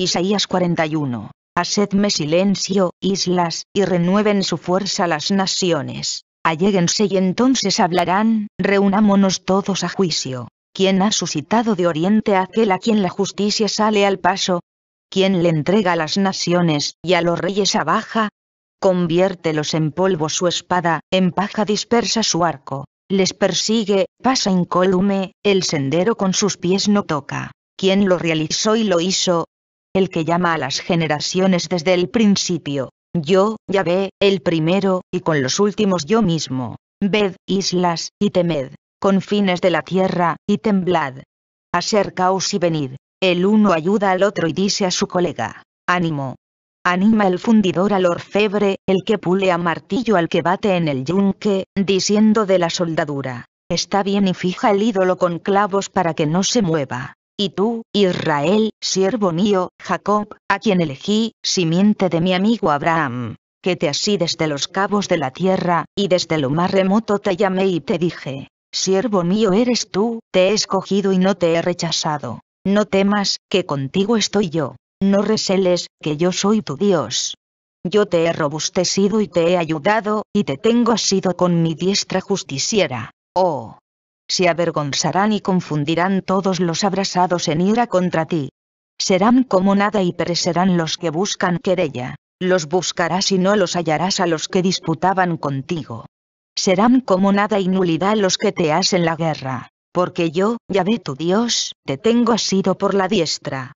Isaías 41. Hacedme silencio, islas, y renueven su fuerza las naciones. Alléguense y entonces hablarán, reunámonos todos a juicio. ¿Quién ha suscitado de oriente a aquel a quien la justicia sale al paso? ¿Quién le entrega a las naciones, y a los reyes abaja? Conviértelos en polvo su espada, en paja dispersa su arco. Les persigue, pasa incólume, el sendero con sus pies no toca. ¿Quién lo realizó y lo hizo, el que llama a las generaciones desde el principio, yo, ya ve, el primero, y con los últimos yo mismo, ved, islas, y temed, confines de la tierra, y temblad. Acercaos y venid, el uno ayuda al otro y dice a su colega, ánimo. Anima el fundidor al orfebre, el que pule a martillo al que bate en el yunque, diciendo de la soldadura, está bien y fija el ídolo con clavos para que no se mueva. Y tú, Israel, siervo mío, Jacob, a quien elegí, simiente de mi amigo Abraham, que te así desde los cabos de la tierra, y desde lo más remoto te llamé y te dije, siervo mío eres tú, te he escogido y no te he rechazado. No temas, que contigo estoy yo. No receles, que yo soy tu Dios. Yo te he robustecido y te he ayudado, y te tengo asido con mi diestra justiciera. Oh, se avergonzarán y confundirán todos los abrasados en ira contra ti. Serán como nada y perecerán los que buscan querella, los buscarás y no los hallarás a los que disputaban contigo. Serán como nada y nulidad los que te hacen la guerra, porque yo, Yahvé tu Dios, te tengo asido por la diestra.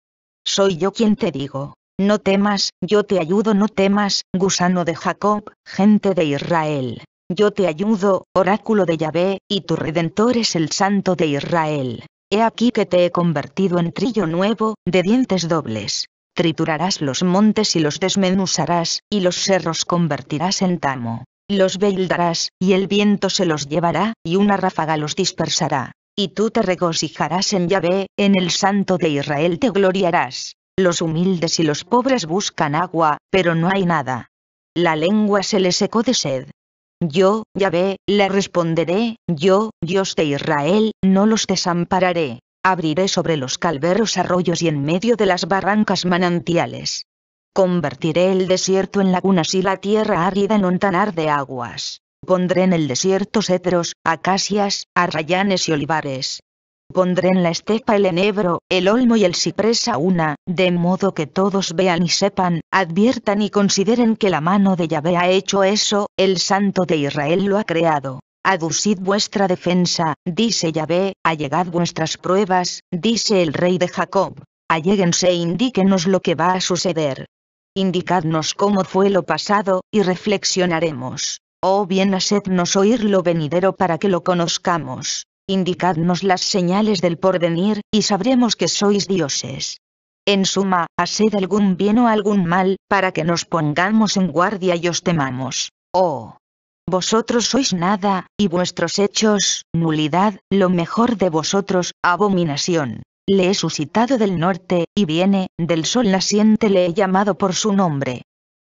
Soy yo quien te digo, no temas, yo te ayudo no temas, gusano de Jacob, gente de Israel. Yo te ayudo, oráculo de Yahvé, y tu redentor es el Santo de Israel. He aquí que te he convertido en trillo nuevo, de dientes dobles. Triturarás los montes y los desmenuzarás, y los cerros convertirás en tamo. Los veldarás, y el viento se los llevará, y una ráfaga los dispersará. Y tú te regocijarás en Yahvé, en el Santo de Israel te gloriarás. Los humildes y los pobres buscan agua, pero no hay nada. La lengua se le secó de sed, yo, Yahvé, le responderé, yo, Dios de Israel, no los desampararé. Abriré sobre los calveros arroyos y en medio de las barrancas manantiales. Convertiré el desierto en lagunas y la tierra árida en un tanar de aguas. Pondré en el desierto cedros, acacias, arrayanes y olivares, Pondré en la estepa el enebro, el olmo y el ciprés a una, de modo que todos vean y sepan, adviertan y consideren que la mano de Yahvé ha hecho eso, el santo de Israel lo ha creado. Aducid vuestra defensa, dice Yahvé, allegad vuestras pruebas, dice el rey de Jacob. Alléguense e indíquenos lo que va a suceder. Indicadnos cómo fue lo pasado, y reflexionaremos. O oh, bien hacednos oír lo venidero para que lo conozcamos indicadnos las señales del porvenir, y sabremos que sois dioses. En suma, haced algún bien o algún mal, para que nos pongamos en guardia y os temamos. Oh. Vosotros sois nada, y vuestros hechos, nulidad, lo mejor de vosotros, abominación. Le he suscitado del norte, y viene, del sol naciente le he llamado por su nombre.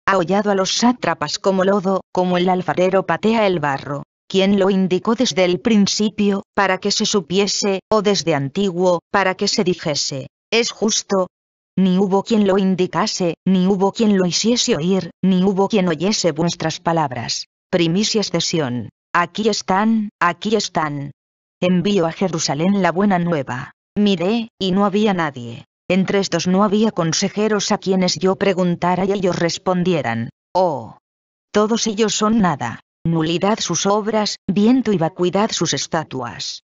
Ha hollado a los sátrapas como lodo, como el alfarero patea el barro quien lo indicó desde el principio, para que se supiese, o desde antiguo, para que se dijese. Es justo. Ni hubo quien lo indicase, ni hubo quien lo hiciese oír, ni hubo quien oyese vuestras palabras. Primicias de Aquí están, aquí están. Envío a Jerusalén la buena nueva. Miré, y no había nadie. Entre estos no había consejeros a quienes yo preguntara y ellos respondieran. Oh. Todos ellos son nada. Nulidad sus obras, viento y vacuidad sus estatuas.